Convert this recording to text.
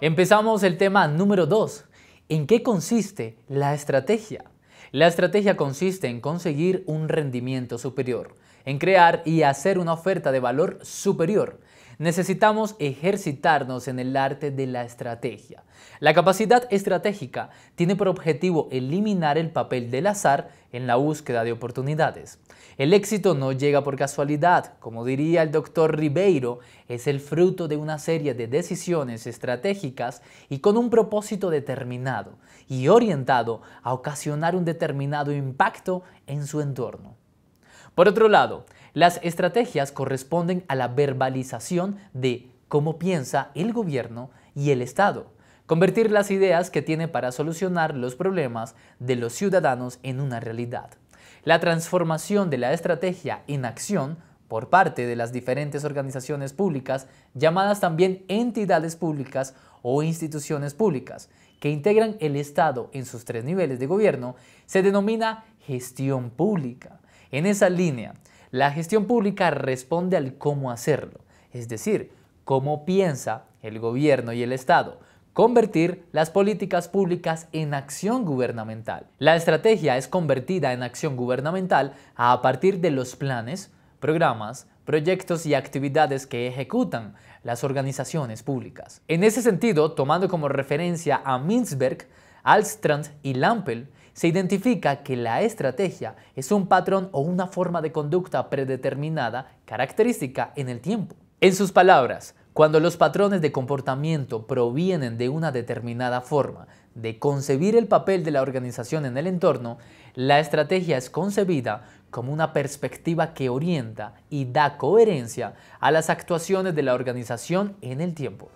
Empezamos el tema número 2. ¿En qué consiste la estrategia? La estrategia consiste en conseguir un rendimiento superior, en crear y hacer una oferta de valor superior, necesitamos ejercitarnos en el arte de la estrategia. La capacidad estratégica tiene por objetivo eliminar el papel del azar en la búsqueda de oportunidades. El éxito no llega por casualidad, como diría el doctor Ribeiro, es el fruto de una serie de decisiones estratégicas y con un propósito determinado y orientado a ocasionar un determinado impacto en su entorno. Por otro lado, las estrategias corresponden a la verbalización de cómo piensa el gobierno y el Estado, convertir las ideas que tiene para solucionar los problemas de los ciudadanos en una realidad. La transformación de la estrategia en acción por parte de las diferentes organizaciones públicas, llamadas también entidades públicas o instituciones públicas, que integran el Estado en sus tres niveles de gobierno, se denomina gestión pública en esa línea, la gestión pública responde al cómo hacerlo, es decir, cómo piensa el gobierno y el Estado convertir las políticas públicas en acción gubernamental. La estrategia es convertida en acción gubernamental a partir de los planes, programas, proyectos y actividades que ejecutan las organizaciones públicas. En ese sentido, tomando como referencia a Mintzberg, Alstrand y Lampel, se identifica que la estrategia es un patrón o una forma de conducta predeterminada característica en el tiempo. En sus palabras, cuando los patrones de comportamiento provienen de una determinada forma de concebir el papel de la organización en el entorno, la estrategia es concebida como una perspectiva que orienta y da coherencia a las actuaciones de la organización en el tiempo.